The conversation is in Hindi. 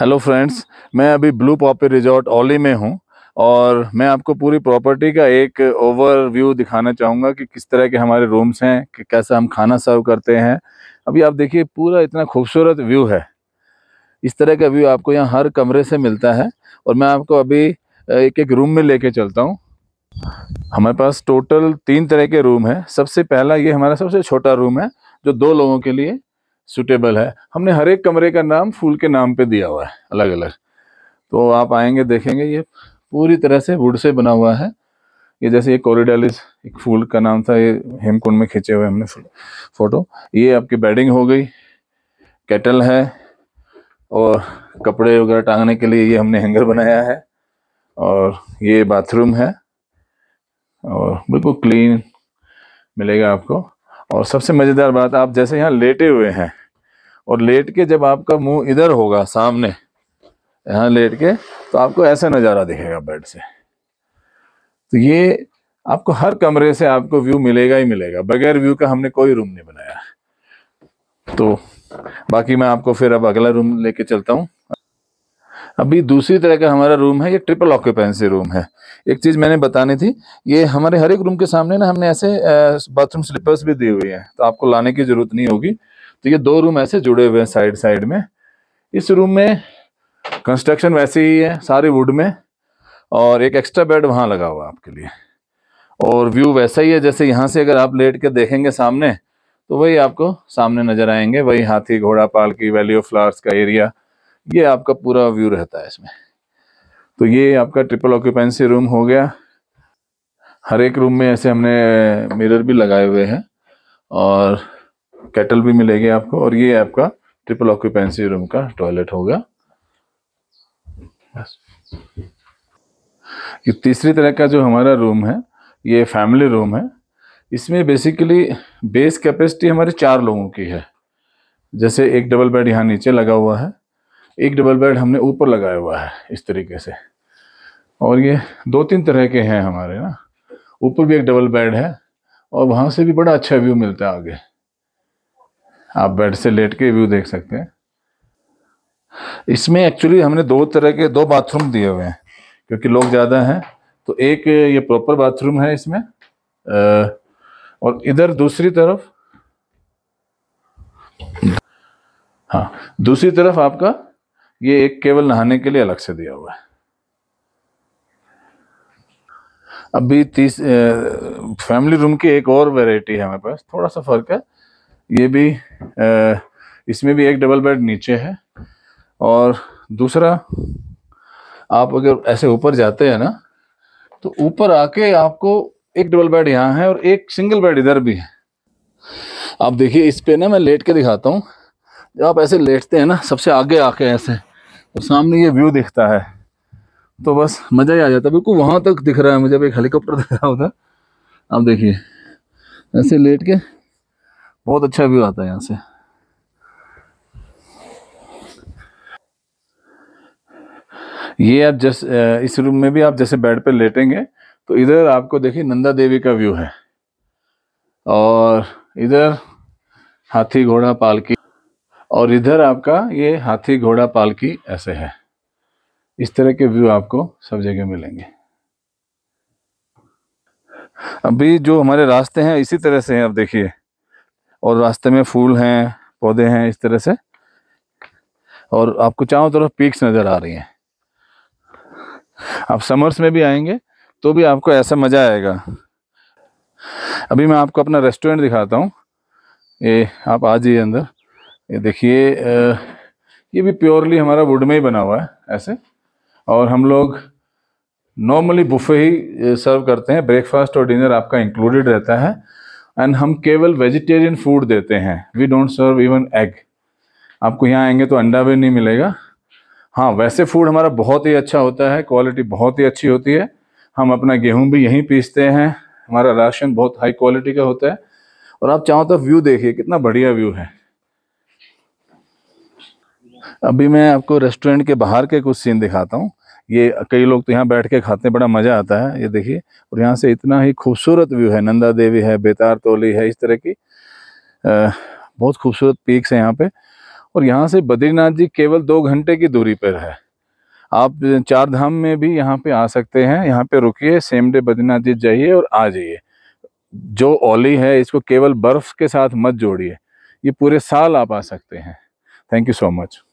हेलो फ्रेंड्स मैं अभी ब्लू पॉपी रिजॉर्ट ओली में हूँ और मैं आपको पूरी प्रॉपर्टी का एक ओवरव्यू दिखाना चाहूँगा कि किस तरह के हमारे रूम्स हैं कि कैसा हम खाना सर्व करते हैं अभी आप देखिए पूरा इतना खूबसूरत व्यू है इस तरह का व्यू आपको यहाँ हर कमरे से मिलता है और मैं आपको अभी एक एक रूम में ले चलता हूँ हमारे पास टोटल तीन तरह के रूम हैं सबसे पहला ये हमारा सबसे छोटा रूम है जो दो लोगों के लिए सुटेबल है हमने हर एक कमरे का नाम फूल के नाम पे दिया हुआ है अलग अलग तो आप आएंगे देखेंगे ये पूरी तरह से वुड से बना हुआ है ये जैसे ये कॉरिडालिस एक फूल का नाम था ये हेमकुंड में खींचे हुए हमने फोटो ये आपकी बेडिंग हो गई केटल है और कपड़े वगैरह टांगने के लिए ये हमने हैंगर बनाया है और ये बाथरूम है और बिल्कुल क्लीन मिलेगा आपको और सबसे मज़ेदार बात आप जैसे यहाँ लेटे हुए हैं और लेट के जब आपका मुंह इधर होगा सामने यहाँ लेट के तो आपको ऐसा नज़ारा दिखेगा बेड से तो ये आपको हर कमरे से आपको व्यू मिलेगा ही मिलेगा बगैर व्यू का हमने कोई रूम नहीं बनाया तो बाकी मैं आपको फिर अब अगला रूम लेके चलता हूँ अभी दूसरी तरह का हमारा रूम है ये ट्रिपल ऑक्यूपेंसी रूम है एक चीज़ मैंने बतानी थी ये हमारे हर एक रूम के सामने ना हमने ऐसे बाथरूम स्लीपर्स भी दी हुए हैं तो आपको लाने की ज़रूरत नहीं होगी तो ये दो रूम ऐसे जुड़े हुए हैं साइड साइड में इस रूम में कंस्ट्रक्शन वैसे ही है सारे वुड में और एक एक्स्ट्रा बेड वहाँ लगा हुआ आपके लिए और व्यू वैसा ही है जैसे यहाँ से अगर आप लेट के देखेंगे सामने तो वही आपको सामने नज़र आएंगे वही हाथी घोड़ा पाल की वैली ऑफ फ्लावर्स का एरिया ये आपका पूरा व्यू रहता है इसमें तो ये आपका ट्रिपल ऑक्यूपेंसी रूम हो गया हर एक रूम में ऐसे हमने मिरर भी लगाए हुए हैं और कैटल भी मिलेगी आपको और ये आपका ट्रिपल ऑक्यूपेंसी रूम का टॉयलेट होगा ये तीसरी तरह का जो हमारा रूम है ये फैमिली रूम है इसमें बेसिकली बेस कैपेसिटी हमारे चार लोगों की है जैसे एक डबल बेड यहाँ नीचे लगा हुआ है एक डबल बेड हमने ऊपर लगाया हुआ है इस तरीके से और ये दो तीन तरह के हैं हमारे ना ऊपर भी एक डबल बेड है और वहाँ से भी बड़ा अच्छा व्यू मिलता है आगे आप बेड से लेट के व्यू देख सकते हैं इसमें एक्चुअली हमने दो तरह के दो बाथरूम दिए हुए हैं क्योंकि लोग ज़्यादा हैं तो एक ये प्रॉपर बाथरूम है इसमें और इधर दूसरी तरफ हाँ दूसरी तरफ आपका ये एक केवल नहाने के लिए अलग से दिया हुआ है अभी तीस फैमिली रूम की एक और वैरायटी है हमारे पास थोड़ा सा फर्क है ये भी इसमें भी एक डबल बेड नीचे है और दूसरा आप अगर ऐसे ऊपर जाते हैं ना तो ऊपर आके आपको एक डबल बेड यहाँ है और एक सिंगल बेड इधर भी है आप देखिए इस पे ना मैं लेट के दिखाता हूँ जब आप ऐसे लेटते हैं ना सबसे आगे आके ऐसे तो सामने ये व्यू दिखता है तो बस मज़ा ही आ जाता है बिल्कुल वहाँ तक दिख रहा है मुझे अब एक हेलीकॉप्टर दिख रहा होता आप देखिए ऐसे लेट के बहुत अच्छा व्यू आता है यहाँ से ये आप जैसे इस रूम में भी आप जैसे बेड पे लेटेंगे तो इधर आपको देखिए नंदा देवी का व्यू है और इधर हाथी घोड़ा पालकी और इधर आपका ये हाथी घोड़ा पालकी ऐसे है इस तरह के व्यू आपको सब जगह मिलेंगे अभी जो हमारे रास्ते हैं इसी तरह से हैं आप देखिए और रास्ते में फूल हैं पौधे हैं इस तरह से और आपको चारों तरफ पीक्स नज़र आ रही हैं आप समर्स में भी आएंगे तो भी आपको ऐसा मज़ा आएगा अभी मैं आपको अपना रेस्टोरेंट दिखाता हूँ ये आप आ जाइए अंदर ये देखिए ये भी प्योरली हमारा वुड में ही बना हुआ है ऐसे और हम लोग नॉर्मली बुफे ही सर्व करते हैं ब्रेकफास्ट और डिनर आपका इंक्लूडेड रहता है एंड हम केवल वेजिटेरियन फूड देते हैं we don't serve even egg आपको यहाँ आएंगे तो अंडा भी नहीं मिलेगा हाँ वैसे फूड हमारा बहुत ही अच्छा होता है क्वालिटी बहुत ही अच्छी होती है हम अपना गेहूं भी यहीं पीसते हैं हमारा राशन बहुत हाई क्वालिटी का होता है और आप चाहो तो व्यू देखिए कितना बढ़िया व्यू है अभी मैं आपको रेस्टोरेंट के बाहर के कुछ सीन दिखाता हूँ ये कई लोग तो यहाँ बैठ के खाते हैं बड़ा मज़ा आता है ये देखिए और यहाँ से इतना ही खूबसूरत व्यू है नंदा देवी है बेतार तोली है इस तरह की आ, बहुत खूबसूरत पीक्स है यहाँ पे और यहाँ से बद्रीनाथ जी केवल दो घंटे की दूरी पर है आप चार धाम में भी यहाँ पे आ सकते हैं यहाँ पे रुकिए सेम डे बद्रीनाथ जी जाइए और आ जाइए जो ओली है इसको केवल बर्फ़ के साथ मत जोड़िए ये पूरे साल आप आ सकते हैं थैंक यू सो मच